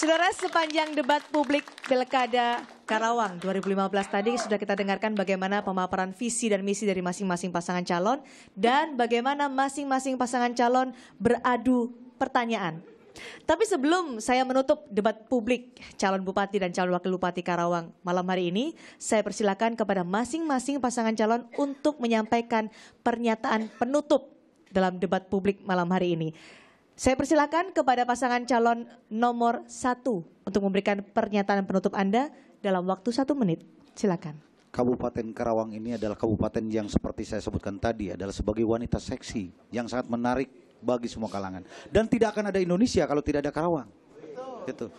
Saudara, sepanjang debat publik Pilkada Karawang 2015 tadi sudah kita dengarkan bagaimana pemaparan visi dan misi dari masing-masing pasangan calon dan bagaimana masing-masing pasangan calon beradu pertanyaan. Tapi sebelum saya menutup debat publik calon bupati dan calon wakil bupati Karawang malam hari ini, saya persilakan kepada masing-masing pasangan calon untuk menyampaikan pernyataan penutup dalam debat publik malam hari ini. Saya persilakan kepada pasangan calon nomor satu untuk memberikan pernyataan penutup Anda dalam waktu satu menit. Silakan. Kabupaten Karawang ini adalah kabupaten yang seperti saya sebutkan tadi adalah sebagai wanita seksi yang sangat menarik bagi semua kalangan. Dan tidak akan ada Indonesia kalau tidak ada Karawang. Itu.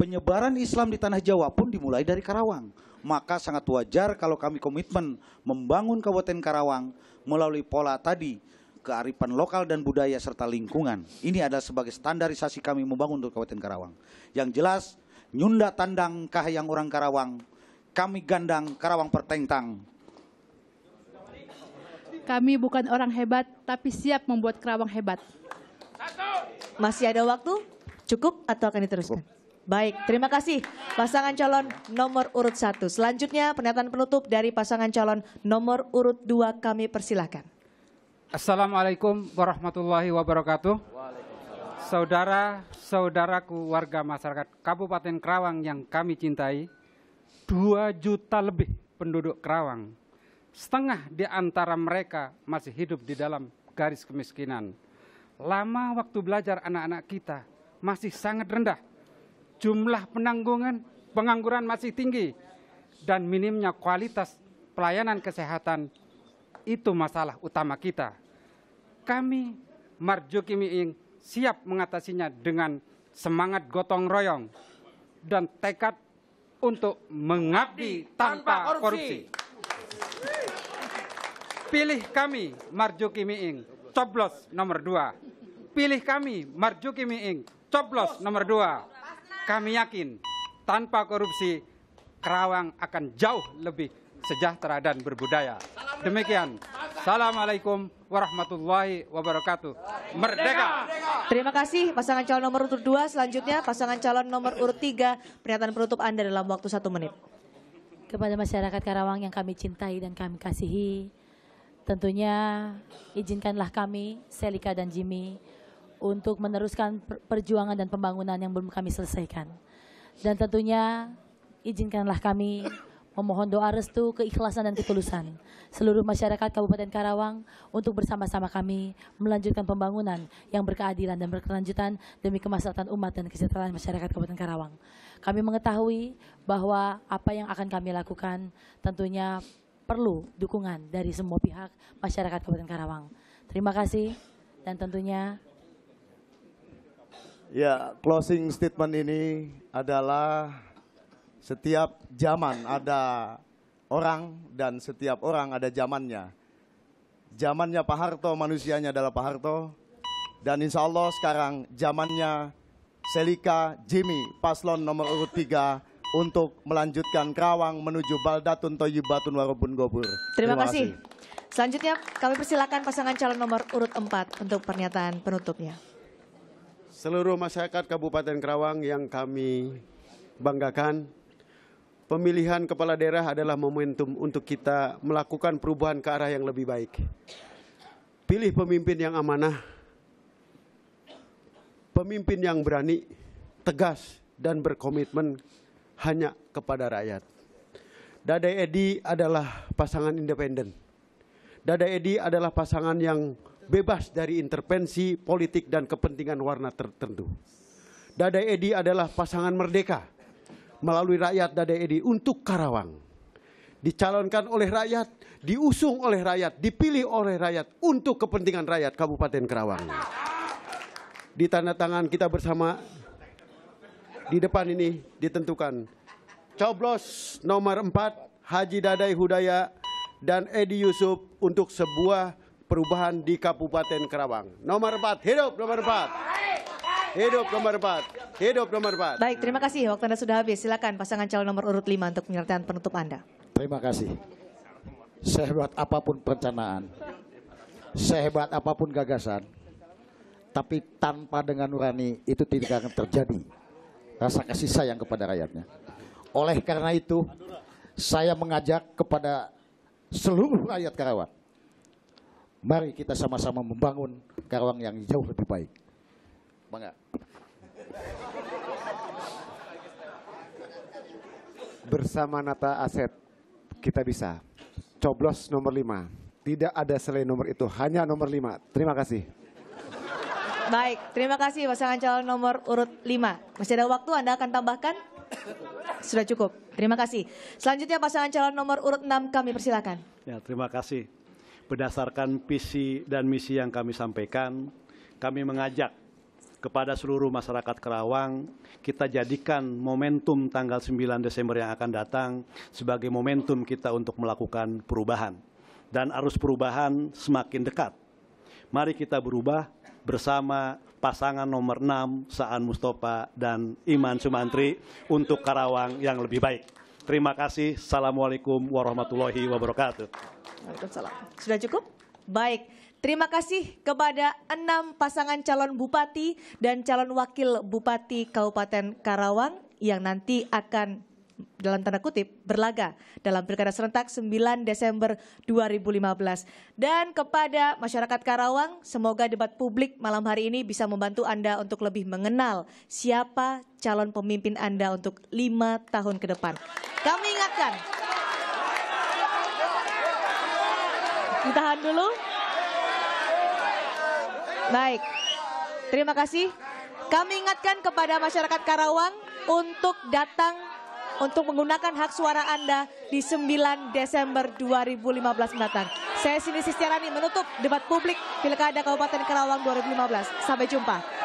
Penyebaran Islam di tanah Jawa pun dimulai dari Karawang. Maka sangat wajar kalau kami komitmen membangun Kabupaten Karawang melalui pola tadi kearifan lokal dan budaya serta lingkungan. Ini adalah sebagai standarisasi kami membangun untuk Kabupaten Karawang. Yang jelas, nyunda tandang kahayang orang Karawang, kami gandang Karawang pertentang. Kami bukan orang hebat, tapi siap membuat Karawang hebat. Masih ada waktu? Cukup atau akan diteruskan? Cukup. Baik, terima kasih pasangan calon nomor urut satu. Selanjutnya pernyataan penutup dari pasangan calon nomor urut dua kami persilahkan. Assalamualaikum warahmatullahi wabarakatuh. Saudara, saudaraku warga masyarakat Kabupaten Kerawang yang kami cintai, 2 juta lebih penduduk Kerawang, Setengah di antara mereka masih hidup di dalam garis kemiskinan. Lama waktu belajar anak-anak kita masih sangat rendah. Jumlah penanggungan pengangguran masih tinggi dan minimnya kualitas pelayanan kesehatan itu masalah utama kita kami Kimi Kimiing siap mengatasinya dengan semangat gotong royong dan tekad untuk mengabdi tanpa korupsi. Pilih kami Kimi Kimiing, coblos nomor dua. Pilih kami Kimi Kimiing, coblos nomor dua. Kami yakin tanpa korupsi Kerawang akan jauh lebih sejahtera dan berbudaya. Demikian Assalamualaikum warahmatullahi wabarakatuh. Merdeka. Terima kasih pasangan calon nomor urut 2. Selanjutnya pasangan calon nomor urut 3. Pernyataan penutup Anda dalam waktu satu menit. Kepada masyarakat Karawang yang kami cintai dan kami kasihi, tentunya izinkanlah kami, Selika dan Jimmy, untuk meneruskan perjuangan dan pembangunan yang belum kami selesaikan. Dan tentunya izinkanlah kami memohon doa restu, keikhlasan dan ketulusan seluruh masyarakat Kabupaten Karawang untuk bersama-sama kami melanjutkan pembangunan yang berkeadilan dan berkelanjutan demi kemaslahatan umat dan kesejahteraan masyarakat Kabupaten Karawang. Kami mengetahui bahwa apa yang akan kami lakukan tentunya perlu dukungan dari semua pihak masyarakat Kabupaten Karawang. Terima kasih dan tentunya Ya, closing statement ini adalah setiap zaman ada orang dan setiap orang ada zamannya. Zamannya Pak Harto, manusianya adalah Pak Harto. Dan insya Allah sekarang zamannya Selika Jimmy, paslon nomor urut tiga untuk melanjutkan Kerawang menuju Baldatun Toyibatun Warobun Gobur. Terima, Terima kasih. kasih. Selanjutnya kami persilakan pasangan calon nomor urut empat untuk pernyataan penutupnya. Seluruh masyarakat Kabupaten Kerawang yang kami banggakan pemilihan kepala daerah adalah momentum untuk kita melakukan perubahan ke arah yang lebih baik. Pilih pemimpin yang amanah, pemimpin yang berani, tegas, dan berkomitmen hanya kepada rakyat. Dada Edi adalah pasangan independen. Dada Edi adalah pasangan yang bebas dari intervensi politik dan kepentingan warna tertentu. Dada Edi adalah pasangan merdeka melalui rakyat Dade Edi untuk Karawang. Dicalonkan oleh rakyat, diusung oleh rakyat, dipilih oleh rakyat untuk kepentingan rakyat Kabupaten Karawang. Di tanda tangan kita bersama di depan ini ditentukan coblos nomor 4 Haji Dadai Hudaya dan Edi Yusuf untuk sebuah perubahan di Kabupaten Karawang. Nomor 4, hidup nomor 4. Hidup nomor 4. Hidup nomor 4. Baik, terima kasih. Waktu Anda sudah habis. Silakan pasangan calon nomor urut 5 untuk penyertaan penutup Anda. Terima kasih. Sehebat apapun perencanaan, sehebat apapun gagasan, tapi tanpa dengan nurani itu tidak akan terjadi. Rasa kasih sayang kepada rakyatnya. Oleh karena itu, saya mengajak kepada seluruh rakyat Karawang. Mari kita sama-sama membangun Karawang yang jauh lebih baik. Bangga. Bersama Nata Aset, kita bisa. Coblos nomor lima Tidak ada selain nomor itu, hanya nomor lima Terima kasih. Baik, terima kasih pasangan calon nomor urut lima Masih ada waktu, Anda akan tambahkan? Sudah cukup, terima kasih. Selanjutnya pasangan calon nomor urut enam kami persilakan. Ya, terima kasih. Berdasarkan visi dan misi yang kami sampaikan, kami mengajak kepada seluruh masyarakat Kerawang, kita jadikan momentum tanggal 9 Desember yang akan datang sebagai momentum kita untuk melakukan perubahan. Dan arus perubahan semakin dekat. Mari kita berubah bersama pasangan nomor 6 Saan Mustafa dan Iman Sumantri untuk Karawang yang lebih baik. Terima kasih. Assalamualaikum warahmatullahi wabarakatuh. Waalaikumsalam. Sudah cukup? Baik, terima kasih kepada enam pasangan calon bupati dan calon wakil bupati Kabupaten Karawang yang nanti akan dalam tanda kutip berlaga dalam pilkada serentak 9 Desember 2015. Dan kepada masyarakat Karawang, semoga debat publik malam hari ini bisa membantu Anda untuk lebih mengenal siapa calon pemimpin Anda untuk lima tahun ke depan. Kami ingatkan, Ditahan dulu. Baik. Terima kasih. Kami ingatkan kepada masyarakat Karawang untuk datang untuk menggunakan hak suara Anda di 9 Desember 2015 mendatang. Saya sini Sistiarani menutup debat publik Pilkada Kabupaten Karawang 2015. Sampai jumpa.